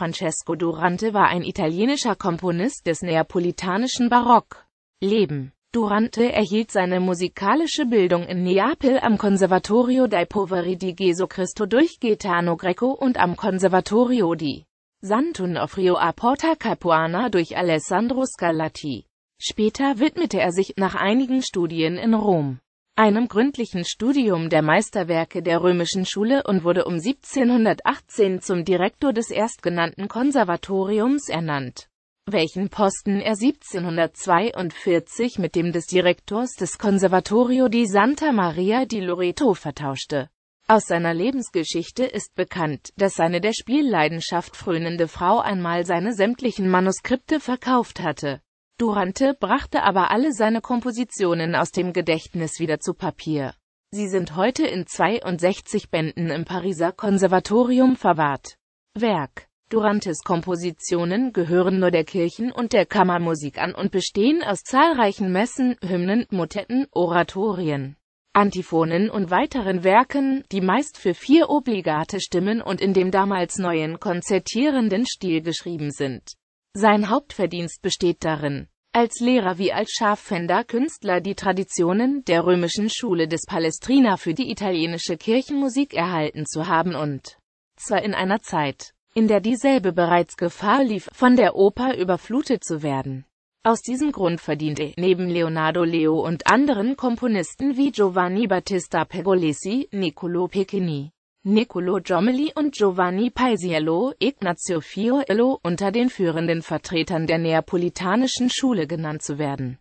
Francesco Durante war ein italienischer Komponist des neapolitanischen Barock. Leben Durante erhielt seine musikalische Bildung in Neapel am Conservatorio dei Poveri di Gesù Cristo durch Gaetano Greco und am Conservatorio di Sant'Onofrio a Porta Capuana durch Alessandro Scarlatti. Später widmete er sich nach einigen Studien in Rom einem gründlichen Studium der Meisterwerke der römischen Schule und wurde um 1718 zum Direktor des erstgenannten Konservatoriums ernannt, welchen Posten er 1742 mit dem des Direktors des Conservatorio di Santa Maria di Loreto vertauschte. Aus seiner Lebensgeschichte ist bekannt, dass seine der Spielleidenschaft frönende Frau einmal seine sämtlichen Manuskripte verkauft hatte Durante brachte aber alle seine Kompositionen aus dem Gedächtnis wieder zu Papier. Sie sind heute in 62 Bänden im Pariser Konservatorium verwahrt. Werk Durantes Kompositionen gehören nur der Kirchen- und der Kammermusik an und bestehen aus zahlreichen Messen, Hymnen, Motetten, Oratorien, Antiphonen und weiteren Werken, die meist für vier obligate Stimmen und in dem damals neuen konzertierenden Stil geschrieben sind. Sein Hauptverdienst besteht darin, als Lehrer wie als Schafender Künstler die Traditionen der römischen Schule des Palestrina für die italienische Kirchenmusik erhalten zu haben und zwar in einer Zeit, in der dieselbe bereits Gefahr lief, von der Oper überflutet zu werden. Aus diesem Grund verdiente, neben Leonardo Leo und anderen Komponisten wie Giovanni Battista Pergolesi, Niccolo Piccinini, Niccolo Giomeli und Giovanni Paisiello, Ignazio Fiorello unter den führenden Vertretern der neapolitanischen Schule genannt zu werden